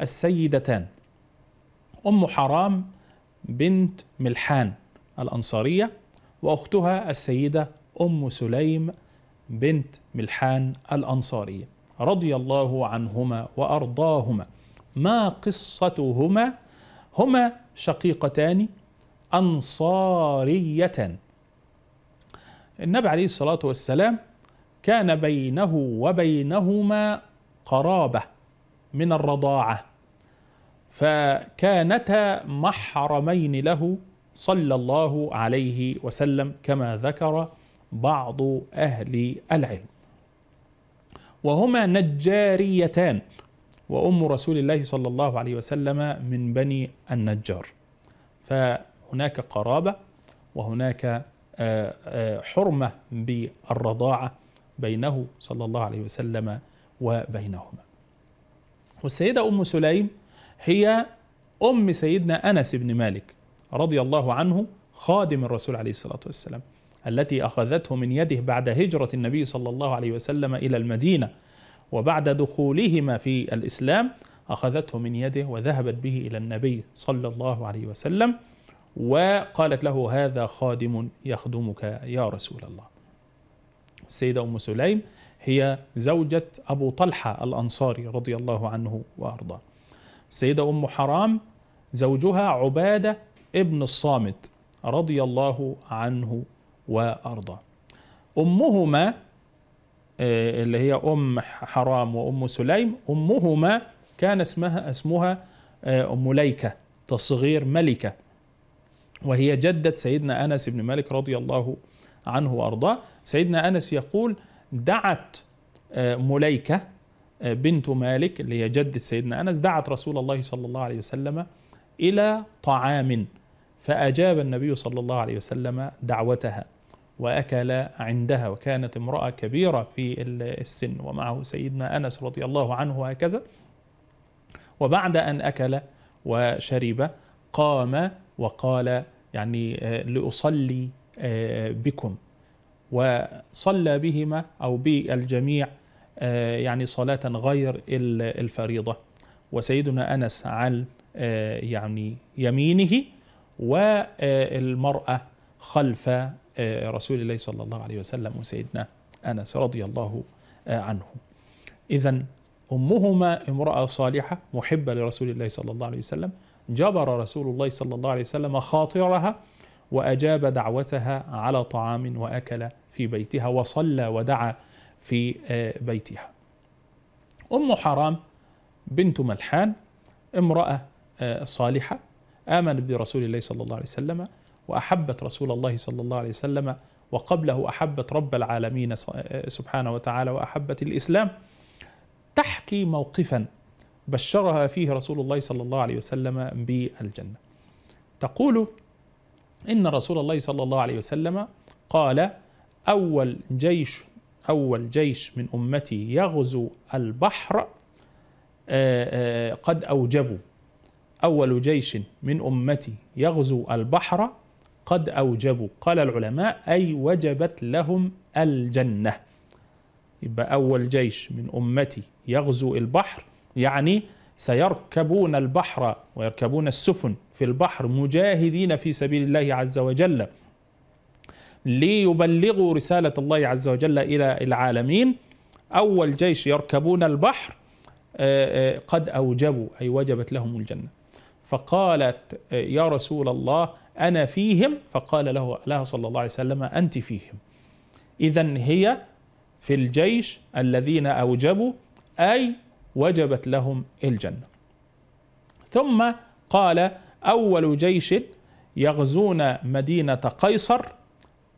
السيدتان أم حرام بنت ملحان الأنصارية وأختها السيدة أم سليم بنت ملحان الأنصارية رضي الله عنهما وأرضاهما ما قصتهما هما شقيقتان أنصاريتان النبي عليه الصلاة والسلام كان بينه وبينهما قرابة من الرضاعة فكانتا محرمين له صلى الله عليه وسلم كما ذكر بعض اهل العلم وهما نجاريتان وام رسول الله صلى الله عليه وسلم من بني النجار فهناك قرابه وهناك آه، آه، حرمه بالرضاعه بينه صلى الله عليه وسلم وبينهما والسيده ام سليم هي أم سيدنا أنس بن مالك رضي الله عنه خادم الرسول عليه الصلاة والسلام التي أخذته من يده بعد هجرة النبي صلى الله عليه وسلم إلى المدينة وبعد دخولهما في الإسلام أخذته من يده وذهبت به إلى النبي صلى الله عليه وسلم وقالت له هذا خادم يخدمك يا رسول الله السيدة أم سليم هي زوجة أبو طلحة الأنصاري رضي الله عنه وأرضاه السيدة أم حرام زوجها عبادة ابن الصامت رضي الله عنه وأرضاه أمهما آه، اللي هي أم حرام وأم سليم أمهما كان اسمها اسمها آه، أم ليكة تصغير ملكة وهي جدة سيدنا أنس بن مالك رضي الله عنه وأرضاه سيدنا أنس يقول دعت آه، مليكة بنت مالك اللي هي جدة سيدنا أنس دعت رسول الله صلى الله عليه وسلم إلى طعام فأجاب النبي صلى الله عليه وسلم دعوتها وأكل عندها وكانت امرأة كبيرة في السن ومعه سيدنا أنس رضي الله عنه وهكذا وبعد أن أكل وشرب قام وقال يعني آه، لأصلي آه، بكم وصلى بهما أو بالجميع آه، يعني صلاة غير الفريضة وسيدنا أنس عن آه، يعني يمينه والمرأة آه، خلف رسول الله صلى الله عليه وسلم وسيدنا أنس رضي الله عنه إذا أمهما امرأة صالحة محبة لرسول الله صلى الله عليه وسلم جبر رسول الله صلى الله عليه وسلم خاطرها وأجاب دعوتها على طعام وأكل في بيتها وصلى ودعا في آه، بيتها أم حرام بنت ملحان امرأة آه، صالحة آمنت برسول الله صلى الله عليه وسلم وأحبت رسول الله صلى الله عليه وسلم وقبله أحبت رب العالمين آه، سبحانه وتعالى وأحبت الإسلام تحكي موقفا بشرها فيه رسول الله صلى الله عليه وسلم بالجنة تقول إن رسول الله صلى الله عليه وسلم قال أول جيش أول جيش من أمتي يغزو البحر آه، آه، قد أوجبوا أول جيش من أمتي يغزو البحر قد أوجبوا قال العلماء أي وجبت لهم الجنة يبقى أول جيش من أمتي يغزو البحر يعني سيركبون البحر ويركبون السفن في البحر مجاهدين في سبيل الله عز وجل ليبلغوا رسالة الله عز وجل إلى العالمين أول جيش يركبون البحر آه، آه، قد أوجبوا أي وجبت لهم الجنة فقالت آه، يا رسول الله أنا فيهم فقال له لها صلى الله عليه وسلم أنت فيهم إذا هي في الجيش الذين أوجبوا أي وجبت لهم الجنة ثم قال أول جيش يغزون مدينة قيصر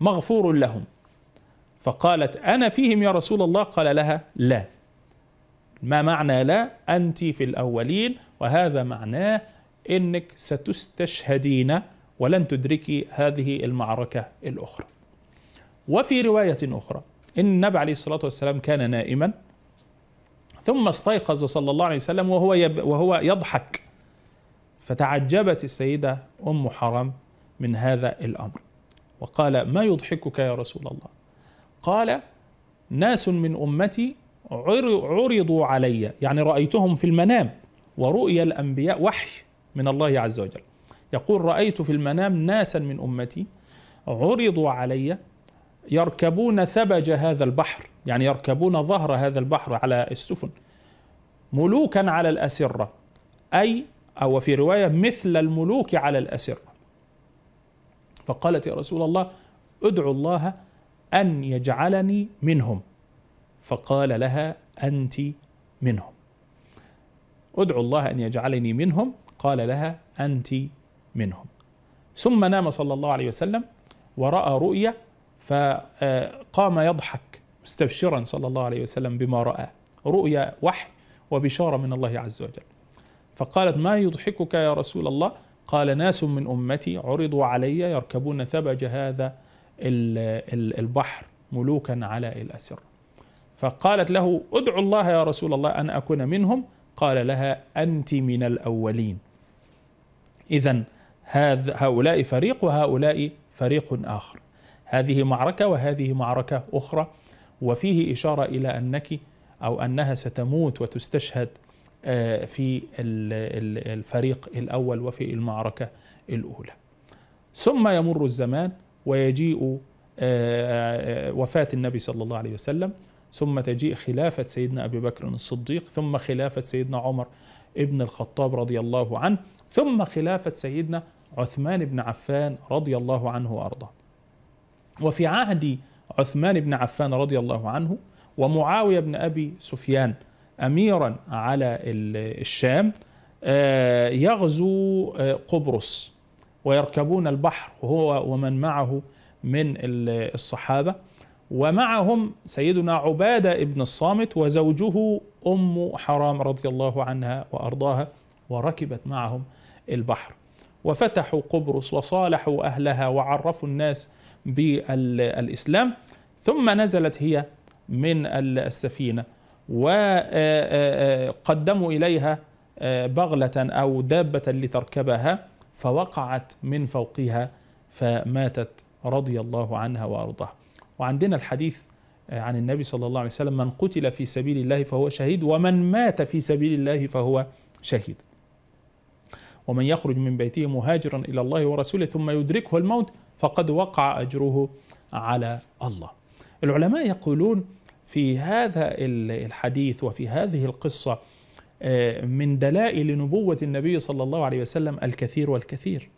مغفور لهم فقالت انا فيهم يا رسول الله قال لها لا ما معنى لا انت في الاولين وهذا معناه انك ستستشهدين ولن تدركي هذه المعركه الاخرى وفي روايه اخرى ان النبي عليه الصلاه والسلام كان نائما ثم استيقظ صلى الله عليه وسلم وهو يب وهو يضحك فتعجبت السيده ام حرام من هذا الامر وقال ما يضحكك يا رسول الله قال ناس من امتي عرضوا علي يعني رايتهم في المنام ورؤيا الانبياء وحي من الله عز وجل يقول رايت في المنام ناسا من امتي عرضوا علي يركبون ثبج هذا البحر يعني يركبون ظهر هذا البحر على السفن ملوكا على الاسره اي او في روايه مثل الملوك على الاسره فقالت يا رسول الله ادعو الله أن يجعلني منهم فقال لها أنت منهم ادعو الله أن يجعلني منهم قال لها أنت منهم ثم نام صلى الله عليه وسلم ورأى رؤيا فقام يضحك مستبشرا صلى الله عليه وسلم بما رأى رؤيا وحي وبشارة من الله عز وجل فقالت ما يضحكك يا رسول الله قال ناس من أمتي عرضوا علي يركبون ثبج هذا البحر ملوكا على الأسر فقالت له ادعو الله يا رسول الله أن أكون منهم قال لها أنت من الأولين إذا هؤلاء فريق وهؤلاء فريق آخر هذه معركة وهذه معركة أخرى وفيه إشارة إلى أنك أو أنها ستموت وتستشهد آه، في الفريق الاول وفي المعركه الاولى ثم يمر الزمان ويجيء آه، آه، وفاه النبي صلى الله عليه وسلم ثم تجيء خلافه سيدنا ابي بكر الصديق ثم خلافه سيدنا عمر ابن الخطاب رضي الله عنه ثم خلافه سيدنا عثمان بن عفان رضي الله عنه وارضاه وفي عهد عثمان بن عفان رضي الله عنه ومعاويه بن ابي سفيان اميرا على الشام آه، يغزو آه، قبرص ويركبون البحر هو ومن معه من الصحابه ومعهم سيدنا عباده ابن الصامت وزوجه ام حرام رضي الله عنها وارضاها وركبت معهم البحر وفتحوا قبرص وصالحوا اهلها وعرفوا الناس بالاسلام ثم نزلت هي من السفينه وقدموا إليها آه، بغلة أو دابة لتركبها فوقعت من فوقها فماتت رضي الله عنها وأرضاها وعندنا الحديث آه، عن النبي صلى الله عليه وسلم من قتل في سبيل الله فهو شهيد ومن مات في سبيل الله فهو شهيد ومن يخرج من بيته مهاجرا الى الله ورسوله ثم يدركه الموت فقد وقع اجره على الله. العلماء يقولون في هذا الحديث وفي هذه القصه آه، من دلائل نبوه النبي صلى الله عليه وسلم الكثير والكثير.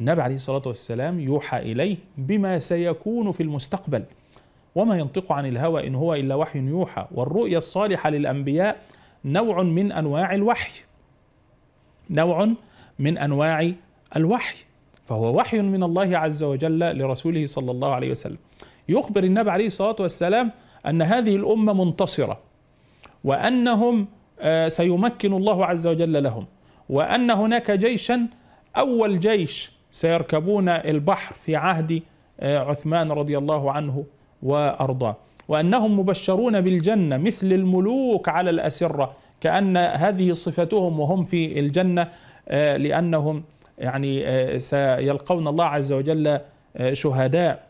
النبي عليه الصلاه والسلام يوحى اليه بما سيكون في المستقبل وما ينطق عن الهوى ان هو الا وحي يوحى والرؤيا الصالحه للانبياء نوع من انواع الوحي. نوع من انواع الوحي فهو وحي من الله عز وجل لرسوله صلى الله عليه وسلم. يخبر النبي عليه الصلاه والسلام ان هذه الامه منتصره وانهم آه، سيمكن الله عز وجل لهم وان هناك جيشا اول جيش سيركبون البحر في عهد آه، عثمان رضي الله عنه وارضاه وانهم مبشرون بالجنه مثل الملوك على الاسره كان هذه صفتهم وهم في الجنه آه، لانهم يعني سيلقون الله عز وجل شهداء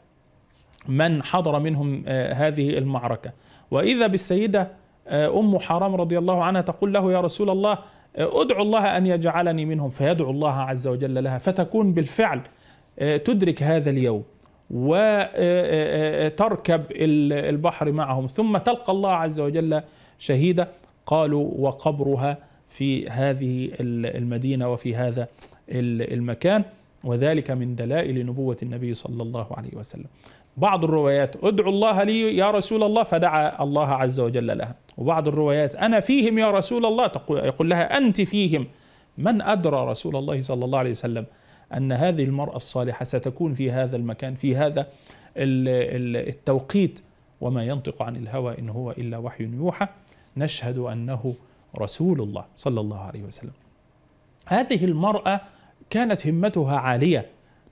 من حضر منهم آه، هذه المعركة وإذا بالسيدة آه، أم حرام رضي الله عنها تقول له يا رسول الله آه، أدعو الله أن يجعلني منهم فيدعو الله عز وجل لها فتكون بالفعل تدرك هذا اليوم وتركب البحر معهم ثم تلقى الله عز وجل شهيدة قالوا وقبرها في هذه المدينة وفي هذا المكان وذلك من دلائل نبوة النبي صلى الله عليه وسلم بعض الروايات ادعوا الله لي يا رسول الله فدعا الله عز وجل لها وبعض الروايات أنا فيهم يا رسول الله يقول لها أنت فيهم من أدرى رسول الله صلى الله عليه وسلم أن هذه المرأة الصالحة ستكون في هذا المكان في هذا التوقيت وما ينطق عن الهوى إن هو إلا وحي يوحى نشهد أنه رسول الله صلى الله عليه وسلم هذه المرأة كانت همتها عاليه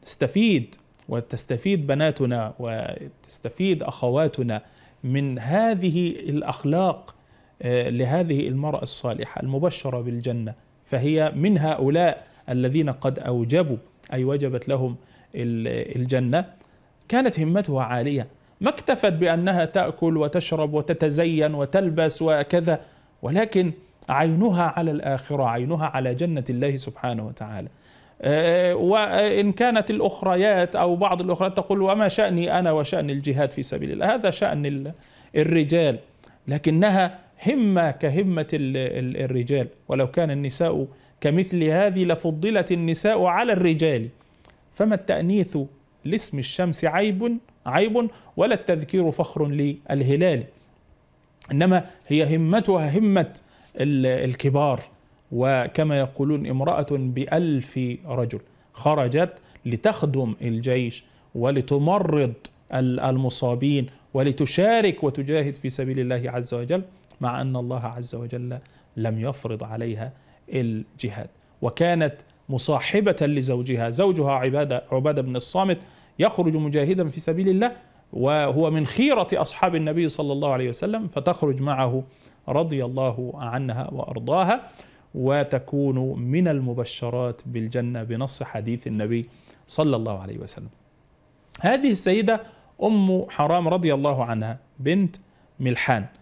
تستفيد وتستفيد بناتنا وتستفيد اخواتنا من هذه الاخلاق آه، لهذه المراه الصالحه المبشره بالجنه فهي من هؤلاء الذين قد اوجبوا اي وجبت لهم الجنه كانت همتها عاليه ما اكتفت بانها تاكل وتشرب وتتزين وتلبس وكذا ولكن عينها على الاخره عينها على جنه الله سبحانه وتعالى آه، وإن كانت الأخريات أو بعض الأخريات تقول وما شأني أنا وشأن الجهاد في سبيل الله هذا شأن الرجال لكنها همة كهمة الرجال ولو كان النساء كمثل هذه لفضلت النساء على الرجال فما التأنيث لاسم الشمس عيب عيب ولا التذكير فخر للهلال إنما هي همتها همة الكبار وكما يقولون امرأة بألف رجل خرجت لتخدم الجيش ولتمرض المصابين ولتشارك وتجاهد في سبيل الله عز وجل مع أن الله عز وجل لم يفرض عليها الجهاد وكانت مصاحبة لزوجها زوجها عبادة عبادة بن الصامت يخرج مجاهدا في سبيل الله وهو من خيرة أصحاب النبي صلى الله عليه وسلم فتخرج معه رضي الله عنها وأرضاها وتكون من المبشرات بالجنه بنص حديث النبي صلى الله عليه وسلم. هذه السيده ام حرام رضي الله عنها بنت ملحان